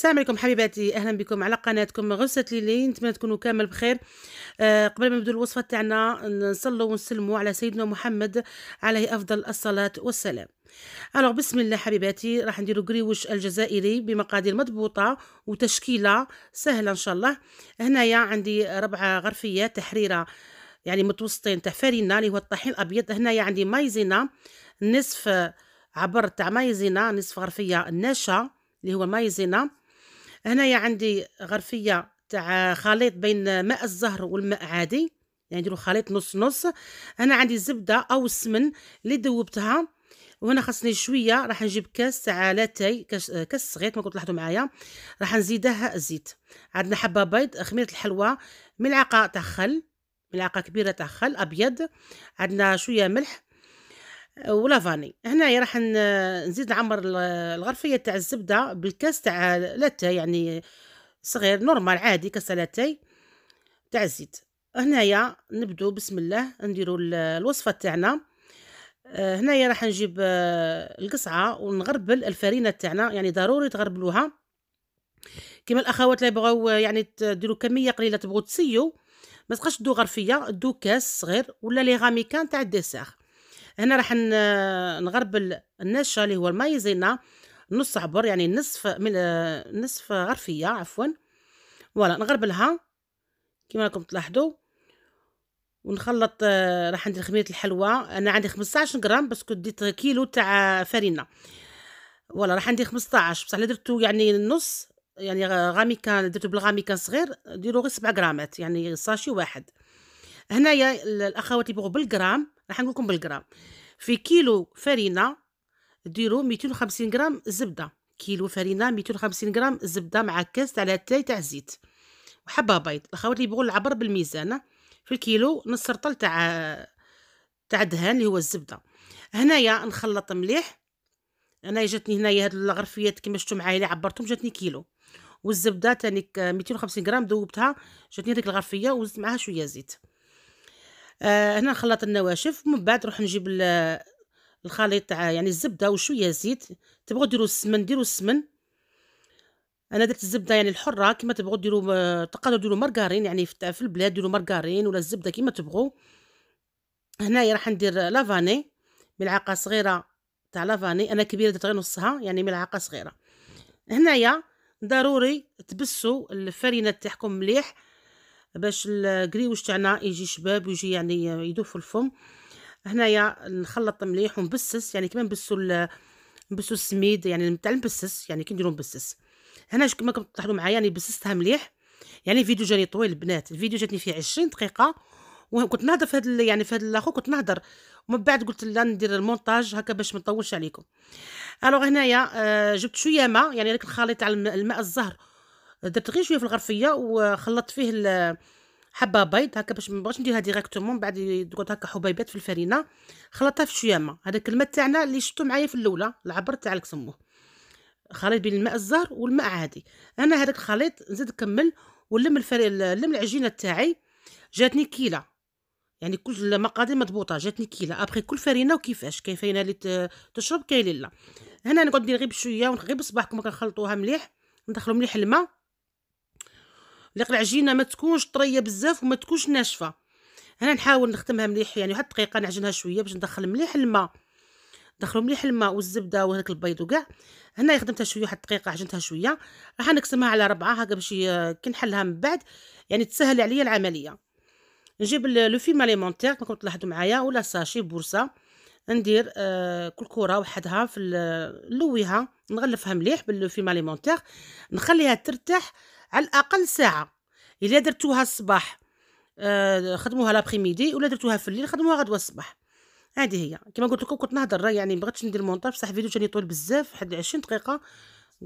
السلام عليكم حبيباتي اهلا بكم على قناتكم غرسة ليلي نتمنى تكونوا كامل بخير آه قبل ما نبدو الوصفه تاعنا نصلوا ونسلموا على سيدنا محمد عليه افضل الصلاه والسلام الوغ بسم الله حبيباتي راح نديرو قريوش الجزائري بمقادير مضبوطه وتشكيله سهله ان شاء الله هنايا عندي ربع غرفيه تحريره يعني متوسطين تاع فرينه اللي هو الطحين الابيض هنايا عندي مايزينا نصف عبر تاع مايزينا نصف غرفيه النشا اللي هو مايزينا هنايا عندي غرفيه تاع خليط بين ماء الزهر والماء عادي يعني نديرو خليط نص نص هنا عندي زبده او السمن اللي ذوبتها وهنا خاصني شويه راح نجيب كاس تاع لاتاي كاس, كاس صغير كما كنت معايا راح نزيدها الزيت عندنا حبه بيض خميره الحلوى ملعقه تاع خل ملعقه كبيره تاع خل ابيض عندنا شويه ملح ولافاني هنايا راح نزيد نعمر الغرفيه تاع الزبده بالكاس تاع لاتاي يعني صغير نورمال عادي كاس لاتاي تاع الزيت هنايا نبدو بسم الله نديرو الوصفه تاعنا آه، هنايا راح نجيب آه، القصعه ونغربل الفرينه تاعنا يعني ضروري تغربلوها كما الاخوات اللي يبغاو آه، يعني تديرو كميه قليله تبغوا تسيو ما تبقاش دو غرفيه دو كاس صغير ولا لي غاميكان تاع الديسير هنا راح نغربل النشا اللي هو المايزينا نص عبر يعني نصف من نصف غرفيه عفوا فوالا نغربلها كما راكم تلاحظوا ونخلط آه، راح ندير خميره الحلوى انا عندي 15 غرام بس كنت ديت كيلو تاع فرينه فوالا راح عندي 15 بصح درتو يعني النص يعني غاميكان درتو بالغاميكان صغير ديروا غير 7 غرامات يعني ساشي واحد هنايا الاخوات اللي بغوا بالغرام راح نقول لكم بالجرام في كيلو فرينه ديروا 250 غرام زبده كيلو فرينه 250 غرام زبده مع كاس تاع لاتاي تاع الزيت وحبه بيض الخوات اللي يبغوا العبر بالميزانه في الكيلو نص رطل تاع تاع دهان اللي هو الزبده هنايا نخلط مليح انا جاتني هنايا هاد الغرفيات كيما شفتوا معايا اللي عبرتهم جاتني كيلو والزبده تانيك 250 غرام ذوبتها جاتني هذيك الغرفيه وزدت معاها شويه زيت آه هنا نخلط النواشف ومن بعد نروح نجيب الخليط تاع يعني الزبده وشويه زيت تبغوا ديروا السمن ديروا السمن انا درت الزبده يعني الحره كما تبغوا ديروا تقدروا ديروا مارغرين يعني في البلاد ديروا مارغرين ولا الزبده كما تبغوا هنايا راح ندير لافاني ملعقه صغيره تاع لافاني انا كبيره درت غير نصها يعني ملعقه صغيره هنايا ضروري تبسوا الفرينه تاعكم مليح باش الكريوش تاعنا يجي شباب ويجي يعني يدوب في الفم هنايا نخلط مليح ونبسس يعني كمان نبسو نبسو السميد يعني تاع نبسس يعني كي نديرو نبسس هنا كما راكم تلاحظوا معايا يعني بسستها مليح يعني الفيديو جاني طويل البنات الفيديو جاتني فيه 20 دقيقه وكنت نهضر في هذا يعني في هذا الاخو كنت نهضر ومن بعد قلت لا ندير المونتاج هكا باش ما نطولش عليكم الوغ هنايا آه، جبت شويه ماء يعني راك الخليط تاع الماء الزهر درت غير شويه في الغرفيه وخلطت فيه حبه بيض هكا باش مبغاش نديرها ديريكتومون بعد درت هكا حبيبات في الفرينه خلطتها في شويه ما هذاك الماء تاعنا اللي شفتو معايا في الاولى العبر تاع سموه خليط بين الماء الزهر والماء عادي انا هذاك الخليط نزيد نكمل ونلم الفري نلم العجينه تاعي جاتني كيله يعني كل المقادير مضبوطه جاتني كيله ابخي كل فرينه وكيفاش كاين فرينه اللي تشرب كاين لا هنا نقعد ندير غير بشويه غير بصباحكم كنخلطوها مليح ندخلو مليح الماء العجينه ما تكونش طريه بزاف وما تكونش ناشفه هنا نحاول نخدمها مليح يعني واحد الدقيقه نعجنها شويه باش ندخل مليح الماء ندخلو مليح الماء والزبده وهداك البيض وكاع هنا خدمتها شويه واحد الدقيقه عجنتها شويه راح نقسمها على ربعه هكا باش كي نحلها من بعد يعني تسهل عليا العمليه نجيب لو فيم اليمونتير كما تلاحظوا معايا ولا ساشي بورصه ندير آه كل كره وحدها في نلويها نغلفها مليح باللو فيم اليمونتير نخليها ترتاح على الاقل ساعه الا درتوها الصباح آه خدموها لابخي ميدي ولا درتوها في الليل خدموها غدوه الصباح هذه هي كما قلت لكم كنت نهضر يعني ما بغيتش ندير مونتاج بصح الفيديو جاني طول بزاف حد 20 دقيقه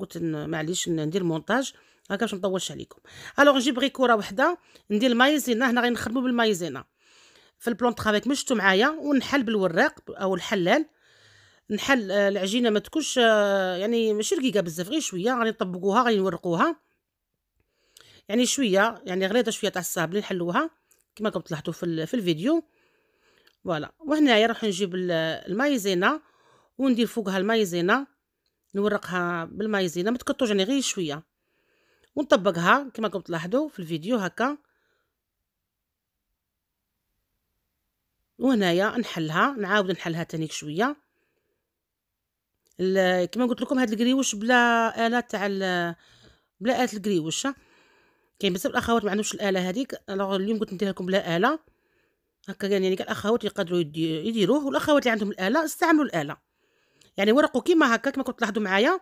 قلت معليش ندير مونتاج هكا باش نطولش عليكم الوغ نجيب غير كره وحده ندير المايزينا هنا غنخدموا بالمايزينا في البلون ترافيك مشتو معايا ونحل بالوراق او الحلال نحل آه، العجينه ما تكونش آه، يعني ماشي رقيقه بزاف غير شويه غادي نطبقوها غادي نورقوها يعني شويه يعني غليظه شويه تاع الصابلي نحلوها كما راكم تلاحظوا في, في الفيديو فوالا وهنايا راح نجيب المايزينا وندير فوقها المايزينا نورقها بالمايزينا ما تكثرش يعني غير شويه ونطبقها كما راكم تلاحظوا في الفيديو هكا وهنايا نحلها نعاود نحلها تانيك شويه كما قلت لكم هاد القريوش بلا اله تاع بلا اله القريوش كاين بزاف الاخوات ما عندهمش الاله هذيك الوغ اليوم قلت ندير لكم بلا اله هكا يعني كاع الاخوات يقدروا يديروه والاخوات اللي عندهم الاله استعملوا الاله يعني ورقوا كيما هكا كما كنت تلاحظوا معايا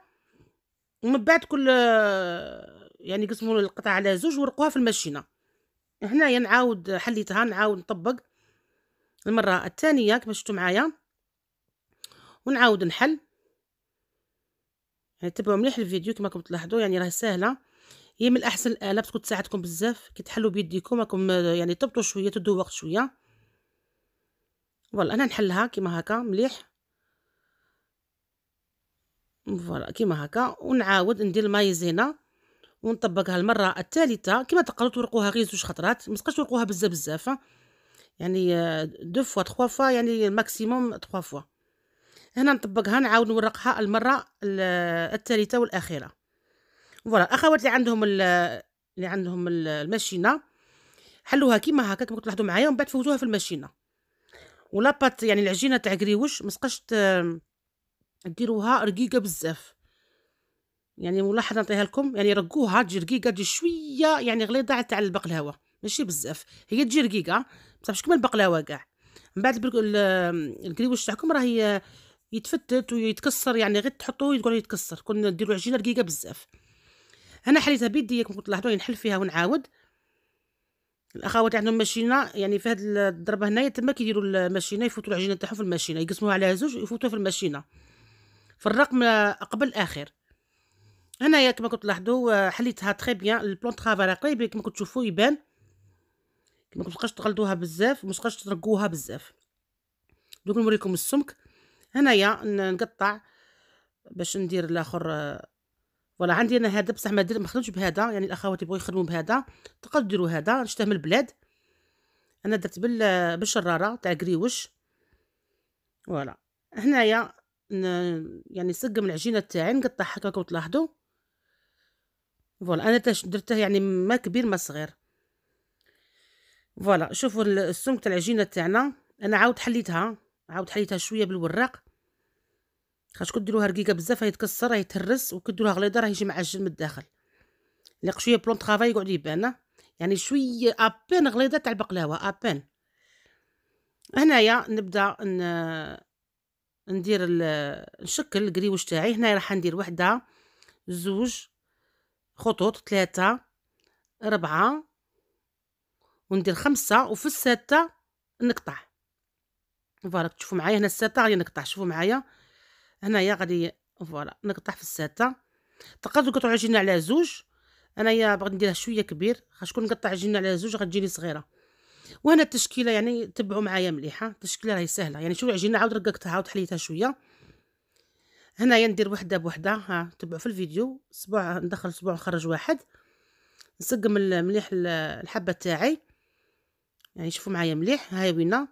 ومن بعد كل يعني قسموا القطعه على زوج ورقوها في الماشينه هنايا يعني نعاود حليتها نعاود نطبق المره الثانيه كما شفتوا معايا ونعاود نحل يعني تبعوا مليح الفيديو كما كنت تلاحظوا يعني راه سهله هي من احسن الاله تكون تساعدكم بزاف كي تحلوا بيديكم راكم آه، يعني تبطوا شويه تدوا وقت شويه فوالا انا نحلها كيما هكا مليح فوالا كيما هكا ونعاود ندير المايزينا ونطبقها المره الثالثه كيما تقدروا تورقوها غير زوج خطرات ما تبقاش تورقوها بزاف بزاف آه. يعني دو فوا تخوا فوا يعني ماكسيموم تخوا فوا هنا نطبقها نعاود نورقها المره الثالثه والاخيره فوالا الاخوات اللي عندهم اللي عندهم الماشينه حلوها كيما هكا كما قلت لاحظوا معايا ومن بعد فوتوها في الماشينه ولاباط يعني العجينه تاع كريوش مسقاش ديروها رقيقه بزاف يعني ملاحظه نعطيها لكم يعني رقوها تجي رقيقه تجي شويه يعني غليظه تاع البقلاوه ماشي بزاف هي تجي رقيقه بصح مش كيما البقلاوه كاع من بعد الكريوش تاعكم راهي يتفتت ويتكسر يعني غير تحطوه يقول يتكسر كون ديروا عجينه رقيقه بزاف انا حليتها بيدي كما كنت تلاحظوا نحل فيها ونعاود الاخوات عندهم ماشينه يعني في هاد الضربه هنايا تما كيديروا الماشينه يفوتوا العجينه تاعهم في الماشينه يقسموها على زوج ويفوتوها في الماشينه في الرقم قبل اخر هنايا كما آه، كنت تلاحظوا حليتها تري بيان البلون ترافا قريب كما كنت تشوفوا يبان كما كنت تبقاش تقلدوها بزاف ما تبقاش ترقوها بزاف دوك نوريكم السمك هنايا نقطع باش ندير الاخر آه، فوالا عندي انا هذا بصح ما ما خدمتش بهذا يعني الاخوات يبغوا يخدموا بهذا تقدروا ديروا هذا نشتهم البلاد انا درت بال بالشراره تاع قريوش فوالا هنايا يعني نسقم العجينه تاعي نقطعها كما تلاحظوا فوالا انا درته يعني ما كبير ما صغير فوالا شوفوا السمك تاع العجينه تاعنا انا عاود حليتها عاود حليتها شويه بالوراق خاطش ديروها رقيقه بزاف راه يتهرس وكديروها غليظه راه يجي معجن من الداخل لق شويه بلون طرافاي يقعد يبان يعني شويه ابان غليظه تاع البقلاوه ابان هنايا نبدا ن... ندير ال... نشكل الكريوش تاعي هنايا راح ندير وحده زوج خطوط ثلاثه ربعه وندير خمسه وفي السته نقطع فوالا تشوفوا معايا هنا السته غادي نقطع شوفوا معايا هنايا غادي فوالا نقطع في الساته تقدروا تقطعوا عجينه على زوج انايا بغيت نديرها شويه كبير غتكون نقطع عجينه على زوج غتجيني صغيره وهنا التشكيله يعني تبعوا معايا مليحه التشكيله راهي سهله يعني شوفوا العجينه عاود رققتها عاود حليتها شويه هنايا ندير وحده بوحده ها تبعوا في الفيديو اسبوع ندخل اسبوع نخرج واحد نسقم مليح الحبه تاعي يعني شوفوا معايا مليح هاي وينه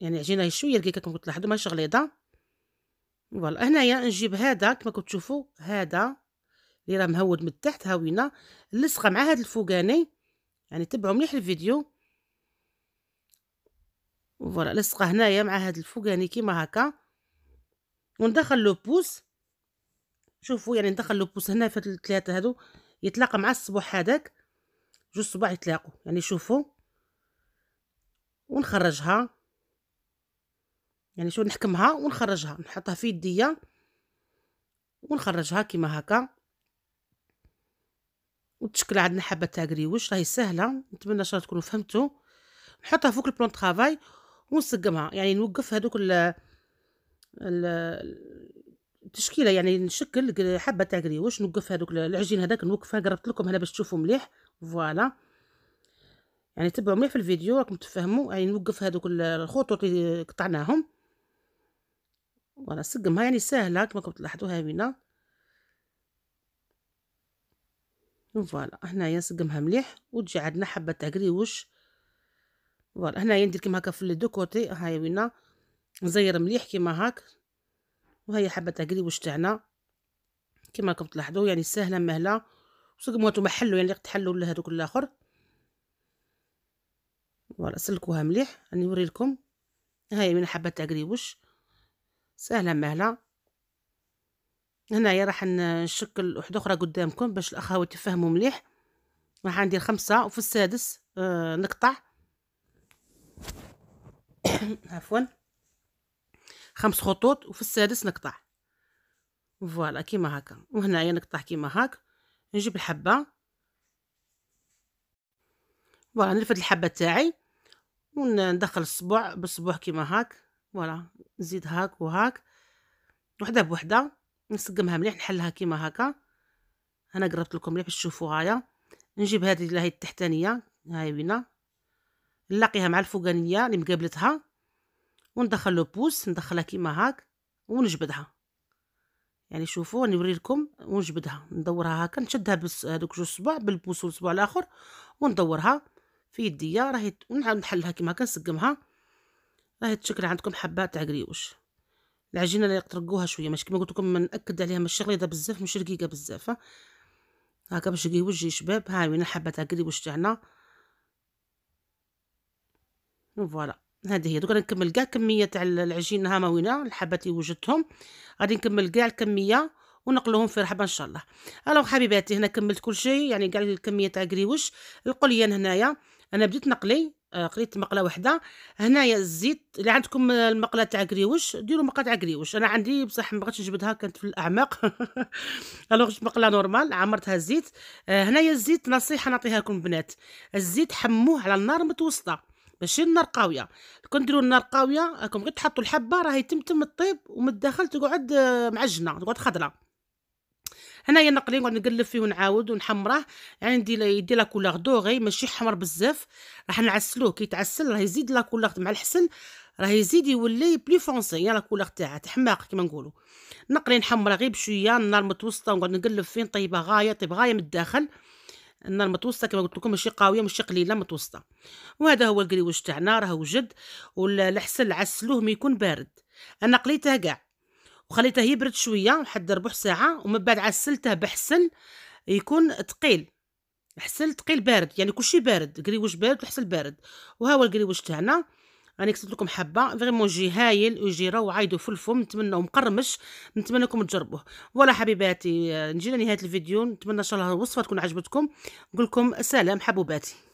يعني عجينه شويه رقيقه كما قلت لاحظوا ماهيش غليظه فوالا هنايا نجيب هذا كما كنتو تشوفوا هذا اللي راه مهود من التحت هاوينا اللصقه مع هذا الفوقاني يعني تبعوا مليح الفيديو فوالا لصقه هنايا مع هذا الفوقاني كيما هكا وندخل لو بوس شوفوا يعني ندخل لو بوس هنا في الثلاثه هادو يتلاقى مع الصبح هذاك جوج صباع يتلاقوا يعني شوفوا ونخرجها يعني شو نحكمها ونخرجها نحطها في يديا ونخرجها كيما هكا وتشكل عندنا حبه تاع كريوش راهي سهله نتمنى ان تكونوا فهمتوا نحطها فوق البلون طرافاي ونسقمها يعني نوقف هذوك ال التشكيله يعني نشكل حبه تاع كريوش نوقف هذوك العجين هذاك نوقفها قربت لكم هنا باش تشوفوا مليح فوالا يعني تبعوا مليح في الفيديو راكم تفهموا يعني نوقف هذوك الخطوط اللي قطعناهم يعني فوالا سقمها يعني ساهله كما راكم تلاحظوها هنا فوالا هنايا نسقمها مليح وتجي عندنا حبه تاع كريوش فوالا هنايا ندير كيما هكا في لي دو كوتي هاي وينا نزير مليح كيما هاك وهي حبه تاع كريوش تاعنا كيما راكم تلاحظوا يعني ساهله مهله وسقموا نتوما حلوا يعني اللي تحلوا لهذوك الاخر فوالا سلكوها مليح راني نوري لكم هاي من حبه تاع كريوش سهله مهله هنايا راح نشكل وحده اخرى قدامكم باش الاخوات يفهموا مليح راح ندير خمسه وفي السادس آه، نقطع عفوا خمس خطوط وفي السادس نقطع فوالا كيما هكا وهنايا نقطع كيما هاك نجيب الحبه فوالا نلفت الحبه تاعي وندخل الصبع بالصبع كيما هاك فوالا نزيد هاك وهاك وحده بوحده نسقمها مليح نحلها كيما هكا انا قربت لكم مليح باش تشوفوا هايا نجيب هذه اللي هي التحتانيه هاي وينا نلاقيها مع الفوقانيه اللي مقابلتها وندخل لو بوس ندخلها كيما هاك ونجبدها يعني شوفوا نوري لكم ونجبدها ندورها هكا نشدها بس هذوك جوج صبع بالبوس والصبع الاخر وندورها في يديا راهي نحلها كيما هكا نسقمها راهي تشكل عندكم حبات تاع قريوش العجينه اللي يقطرقوها شويه مش كيما قلت لكم ناكد عليها مش غليظه بزاف مش رقيقه بزاف هاكا باش يوجي شباب ها وين الحبات تاع قريوش تاعنا فوالا هذه هي دوك دوكا نكمل كاع كميه تاع العجينه هاما وينها الحبات اللي وجدتهم غادي نكمل كاع الكميه ونقلوهم في رحبه ان شاء الله الو حبيباتي هنا كملت كل شيء يعني كاع الكميه تاع قريوش القليان هنايا انا بديت نقلي آه، قريت مقله واحده هنايا الزيت اللي عندكم المقله تاع كريوش ديروا مقله تاع كريوش انا عندي بصح ما بغيتش نجبدها كانت في الاعماق الوغ جبت مقله نورمال عمرتها الزيت آه، هنايا الزيت نصيحه نعطيها لكم بنات الزيت حموه على النار متوسطه ماشي النار قاويه كون ديروا النار قاويه راكم غير تحطوا الحبه راهي تمتم الطيب ومن الداخل تقعد آه، معجنه تقعد خضره هنايا نقلي نقعد نقلب فيه ونعاود ونحمره يعني ندير يدي لا كولور دوغي ماشي حمر بزاف راح نعسلوه كي يتعسل راه يزيد لا كولور مع الحسن راه يزيد يولي بلي فونسي يعني لا كولور تاعها تحماق كيما نقولوا نقلي نحمره غير بشويه النار متوسطه ونقعد نقلب فيه نطيبه غايه طيب غايه من الداخل النار متوسطه كما قلت لكم ماشي قاويه ماشي قليله متوسطه وهذا هو الكريوش تاعنا راه وجد والحسن عسلوه ما يكون بارد انا قليته كاع وخليته يبرد شويه وحد ربع ساعه ومن بعد عسلته بحسل يكون ثقيل حسل ثقيل بارد يعني كلشي بارد قريوش بارد وحسل بارد وها هو القريوش تاعنا راني كتبت لكم حبه فريمون جي هايل ويجي روعه يدو في الفم نتمنى ومقرمش نتمنى لكم تجربوه ولا حبيباتي نجي لنهايه الفيديو نتمنى ان شاء الله الوصفه تكون عجبتكم نقول لكم سلام حبوباتي